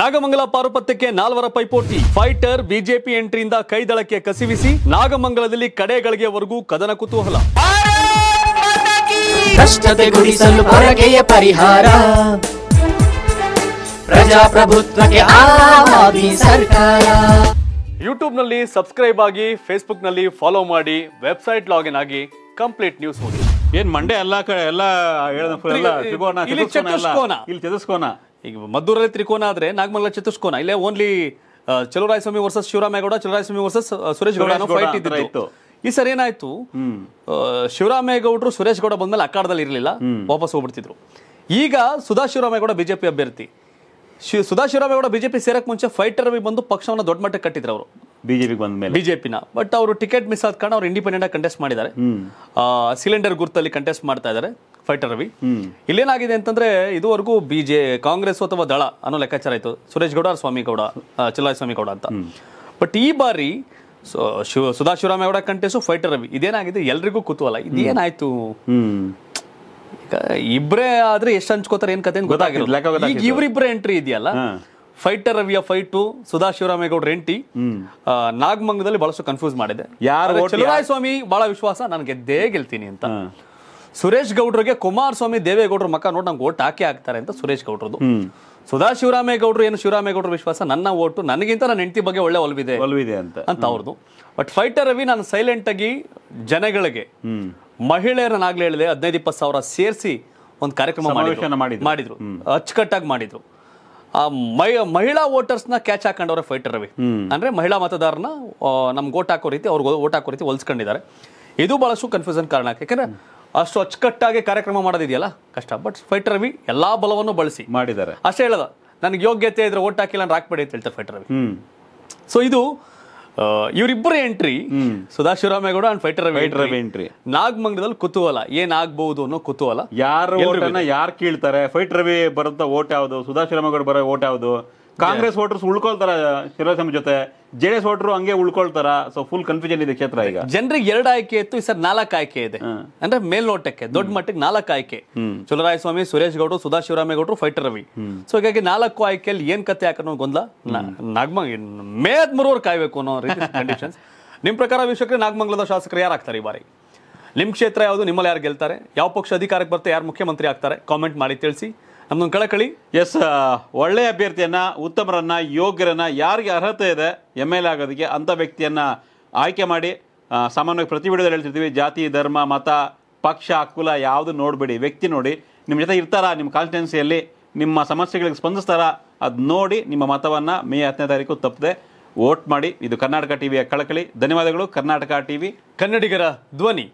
ನಾಗಮಂಗಲ ಪಾರುಪತ್ಯಕ್ಕೆ ನಾಲ್ವರ ಪೈಪೋಟಿ fighter BJP ಎಂಟ್ರಿಯಿಂದ ಕೈದಳಕ್ಕೆ ಕಸಿವಿಸಿ ನಾಗಮಂಗಲದಲ್ಲಿ ಕಡೆಗಳಿಗೆವರೆಗೂ ಕದನ ಕುತೂಹಲ ಕಷ್ಟತೆ ಗುಡಿಸಲು ಪರಿಹಾರ ಪ್ರಜಾಪ್ರಭುತ್ವಕ್ಕೆ ಸರ್ಕಾರ ಯೂಟ್ಯೂಬ್ನಲ್ಲಿ ಸಬ್ಸ್ಕ್ರೈಬ್ ಆಗಿ ನಲ್ಲಿ ಫಾಲೋ ಮಾಡಿ ವೆಬ್ಸೈಟ್ ಲಾಗಿನ್ ಆಗಿ ಕಂಪ್ಲೀಟ್ ನ್ಯೂಸ್ ಓದಿ ಏನ್ ಮಂಡೆ ಎಲ್ಲ ಕಡೆ ಎಲ್ಲ ಇಲ್ಲಿ ಚದಸ್ಕೋನ ಈಗ ಮದ್ದೂರಲ್ಲಿ ತ್ರಿಕೋನ ಆದರೆ ನಾಗಮಂಗಲ ಚತುಷ್ಕೋನ ಇಲ್ಲೇ only Chaluvarayaswamy versus Shivaramegowda Chaluvarayaswamy versus Suresh Gowda fight ಇದ್ದಿತ್ತು ಈ ಸರ್ ಏನಾಯ್ತು ಶಿವರಾಮೇಗೌಡರು ಸುರೇಶ್ ಗೌಡ ಬಂದ್ಮೇಲೆ ಅಖಾಡದಲ್ಲಿ ಇರಲಿಲ್ಲ ವಾಪಸ್ ಹೋಗ್ಬಿಡ್ತಿದ್ರು ಈಗ ಸುಧಾ ಶಿವರಾಮೇಗೌಡ ಬಿಜೆಪಿ ಅಭ್ಯರ್ಥಿ ಸುಧಾ ಶಿವರಾಮೇಗೌಡ ಬಿಜೆಪಿ ಸೇರಕ್ಕೆ ಮುಂಚೆ ಫೈಟರ್ ಬಂದು ಪಕ್ಷವನ್ನು ದೊಡ್ಡ ಮಟ್ಟಕ್ಕೆ ಕಟ್ಟಿದ್ರು ಅವರು ಬಿಜೆಪಿ ಬಂದ ಮೇಲೆ ಬಿಜೆಪಿನ ಬಟ್ ಅವರು ಟಿಕೆಟ್ ಮಿಸ್ ಆದ ಕಾರಣ ಅವರು ಇಂಡಿಪೆಂಡೆಂಟ್ ಆಗಿ ಕಂಟೆಸ್ಟ್ ಮಾಡಿದ್ದಾರೆ ಸಿಲಿಂಡರ್ ಗುರ್ತಲ್ಲಿ ಕಂಟೆಸ್ಟ್ ಮಾಡ್ತಾ ಇದ್ದಾರೆ ಫೈಟರ್ ರವಿ ಇಲ್ಲೇನಾಗಿದೆ ಅಂತಂದ್ರೆ ಇದುವರೆಗೂ ಬಿಜೆ ಕಾಂಗ್ರೆಸ್ ಅಥವಾ ದಳ ಅನ್ನೋ ಲೆಕ್ಕಾಚಾರ ಆಯ್ತು ಸುರೇಶ್ ಗೌಡ ಸ್ವಾಮಿ ಗೌಡ ಸ್ವಾಮಿ ಗೌಡ ಅಂತ ಬಟ್ ಈ ಬಾರಿ ಸುಧಾಶಿವರಾಮ ಗೌಡ ಸುಧಾ ಫೈಟರ್ ರವಿ ಇದೇನಾಗಿದೆ ಎಲ್ರಿಗೂ ಕುತೂಹಲ ಇದೇನಾಯ್ತು ಈಗ ಇಬ್ಬರೇ ಆದ್ರೆ ಎಷ್ಟು ಹಂಚ್ಕೋತಾರೆ ಏನ್ ಕತೆ ಗೊತ್ತಾಗಿಲ್ಲ ಇವರಿಬ್ಬರ ಎಂಟ್ರಿ ಇದೆಯಲ್ಲ ಫೈಟರ್ ರವಿಯ ಫೈಟು ಸುಧಾ ಶಿವರಾಮೇಗೌಡ್ರ ಎಂಟಿ ನಾಗಮಂಗದಲ್ಲಿ ಬಹಳಷ್ಟು ಕನ್ಫ್ಯೂಸ್ ಮಾಡಿದೆ ಯಾರು ಸ್ವಾಮಿ ಬಹಳ ವಿಶ್ವಾಸ ನಾನು ಗೆದ್ದೇ ಗೆಲ್ತೀನಿ ಅಂತ ಸುರೇಶ್ ಗೌಡ್ರಿಗೆ ಕುಮಾರಸ್ವಾಮಿ ದೇವೇಗೌಡ್ರ ಮಕ್ಕ ನೋಡಿ ನಂಗೆ ಓಟ್ ಹಾಕಿ ಆಗ್ತಾರೆ ಅಂತ ಸುರೇಶ್ ಗೌಡ್ರದ್ದು ಸುಧಾ ಶಿವರಾಮೇಗೌಡರು ಏನು ಶಿವರಾಮೇಗೌಡರ ವಿಶ್ವಾಸ ನನ್ನ ಓಟು ನನಗಿಂತ ನನ್ನ ಹೆಂಡತಿ ಬಗ್ಗೆ ಒಳ್ಳೆ ಒಲವಿದೆ ಒಲವಿದೆ ಅಂತ ಅಂತ ಅವ್ರದ್ದು ಬಟ್ ಫೈಟರ್ ರವಿ ನಾನು ಸೈಲೆಂಟ್ ಆಗಿ ಜನಗಳಿಗೆ ಮಹಿಳೆಯರನ್ನಾಗ್ಲೇ ಹೇಳಿದೆ ಹದಿನೈದು ಇಪ್ಪತ್ತು ಸಾವಿರ ಸೇರಿಸಿ ಒಂದು ಕಾರ್ಯಕ್ರಮ ಮಾಡಿದ್ರು ಅಚ್ಚುಕಟ್ಟಾಗಿ ಮಾಡಿದ್ರು ಮಹಿಳಾ ವೋಟರ್ಸ್ನ ಕ್ಯಾಚ್ ಹಾಕೊಂಡವ್ರೆ ಫೈಟರ್ ರವಿ ಅಂದ್ರೆ ಮಹಿಳಾ ಮತದಾರನ ನಮ್ಗೆ ಓಟ್ ಹಾಕೋ ರೀತಿ ಅವ್ರಿಗೆ ಓಟ್ ಹಾಕೋ ರೀತಿ ಹೊಲ್ಸ್ಕೊಂಡಿದ್ದಾರೆ ಇದು ಬಹಳಷ್ಟು ಕನ್ಫ್ಯೂಸನ್ ಕಾರಣ ಯಾಕಂದ್ರೆ ಅಷ್ಟು ಅಚ್ಚುಕಟ್ಟಾಗಿ ಕಾರ್ಯಕ್ರಮ ಮಾಡೋದಿದೆಯಲ್ಲ ಕಷ್ಟ ಬಟ್ ಫೈಟರ್ ರವಿ ಎಲ್ಲಾ ಬಲವನ್ನು ಬಳಸಿ ಮಾಡಿದ್ದಾರೆ ಅಷ್ಟೇ ಹೇಳದ ನನಗೆ ಯೋಗ್ಯತೆ ಇದ್ರೆ ಓಟ್ ಹಾಕಿಲ್ಲ ನಾನು ಹಾಕ್ಬೇಡಿ ಅಂತ ಹೇಳ್ತಾರೆ ಫೈಟರ್ ರವಿ ಸೊ ಇದು ಇವರಿಬ್ಬರು entry Gowda and fighter fighter entry ನಾಗಮಂಗಲದಲ್ಲಿ ಕುತೂಹಲ ಏನಾಗಬಹುದು ಅನ್ನೋ ಕುತೂಹಲ ಯಾರು ಯಾರು ಕೀಳ್ತಾರೆ ಫೈಟರ್ ರವಿ ಬರಂತ ಓಟ್ ಯಾವುದು ಶಿವರಾಮೇಗೌಡ ಬರೋ ಓಟ್ ಯಾವ್ದು ಕಾಂಗ್ರೆಸ್ ವೋಟರ್ಸ್ ಉಳ್ಕೊಳ್ತಾರ ಜೊತೆ ಜೆಡಿಎಸ್ ಡಿ ವೋಟರ್ ಹಂಗೆ ಉಳ್ಕೊಳ್ತಾರ ಸೊ ಫುಲ್ ಕನ್ಫ್ಯೂಷನ್ ಇದೆ ಕ್ಷೇತ್ರ ಈಗ ಜನರಿಗೆ ಎರಡು ಆಯ್ಕೆ ಇತ್ತು ಈ ಸರ್ ನಾಲ್ಕು ಆಯ್ಕೆ ಇದೆ ಅಂದ್ರೆ ಮೇಲ್ನೋಟಕ್ಕೆ ದೊಡ್ಡ ಮಟ್ಟಕ್ಕೆ ನಾಲ್ಕು ಆಯ್ಕೆ ಚಲರಾಯಸ್ವಾಮಿ ಸುರೇಶ್ ಗೌಡ್ರು ಸುಧಾ ಶಿವರಾಮೇಗೌಡರು ಫೈಟರ್ ರವಿ ಸೊ ಹೀಗಾಗಿ ನಾಲ್ಕು ಆಯ್ಕೆಯಲ್ಲಿ ಏನ್ ಕತೆ ಹಾಕೋ ಗೊಂದಲ ನಾಗಮ ಮೇ ಹದಿಮೂರವರೆ ಕಾಯ್ಬೇಕು ಅನ್ನೋ ಕಂಡೀಷನ್ಸ್ ನಿಮ್ಮ ಪ್ರಕಾರ ವಿಷಯಕ್ಕೆ ನಾಗಮಂಗಲದ ಶಾಸಕರು ಯಾರಾಗ್ತಾರೆ ಈ ಬಾರಿ ನಿಮ್ಮ ಕ್ಷೇತ್ರ ಯಾವುದು ನಿಮ್ಮಲ್ಲಿ ಯಾರು ಗೆಲ್ತಾರೆ ಯಾವ ಪಕ್ಷ ಅಧಿಕಾರಕ್ಕೆ ಬರ್ತಾರೆ ಯಾರು ಮುಖ್ಯಮಂತ್ರಿ ಆಗ್ತಾರೆ ಕಾಮೆಂಟ್ ಮಾಡಿ ತಿಳಿಸಿ ನಮ್ದೊಂದು ಕಳಕಳಿ ಎಸ್ ಒಳ್ಳೆಯ ಅಭ್ಯರ್ಥಿಯನ್ನ ಉತ್ತಮರನ್ನ ಯೋಗ್ಯರನ್ನ ಯಾರಿಗೆ ಅರ್ಹತೆ ಇದೆ ಎಮ್ ಎಲ್ ಎ ಆಗೋದಕ್ಕೆ ಅಂಥ ವ್ಯಕ್ತಿಯನ್ನ ಆಯ್ಕೆ ಮಾಡಿ ಸಾಮಾನ್ಯವಾಗಿ ಪ್ರತಿ ವಿಡಿಯೋದಲ್ಲಿ ಹೇಳ್ತಿರ್ತೀವಿ ಜಾತಿ ಧರ್ಮ ಮತ ಪಕ್ಷ ಕುಲ ಯಾವುದು ನೋಡಬೇಡಿ ವ್ಯಕ್ತಿ ನೋಡಿ ನಿಮ್ಮ ಜೊತೆ ಇರ್ತಾರಾ ನಿಮ್ಮ ಕಾನ್ಸ್ಟಿಟ್ಯೂನ್ಸಿಯಲ್ಲಿ ನಿಮ್ಮ ಸಮಸ್ಯೆಗಳಿಗೆ ಸ್ಪಂದಿಸ್ತಾರಾ ಅದು ನೋಡಿ ನಿಮ್ಮ ಮತವನ್ನು ಮೇ ಹತ್ತನೇ ತಾರೀಕು ತಪ್ಪದೆ ವೋಟ್ ಮಾಡಿ ಇದು ಕರ್ನಾಟಕ ಟಿವಿಯ ಕಳಕಳಿ ಧನ್ಯವಾದಗಳು ಕರ್ನಾಟಕ ವಿ ಕನ್ನಡಿಗರ ಧ್ವನಿ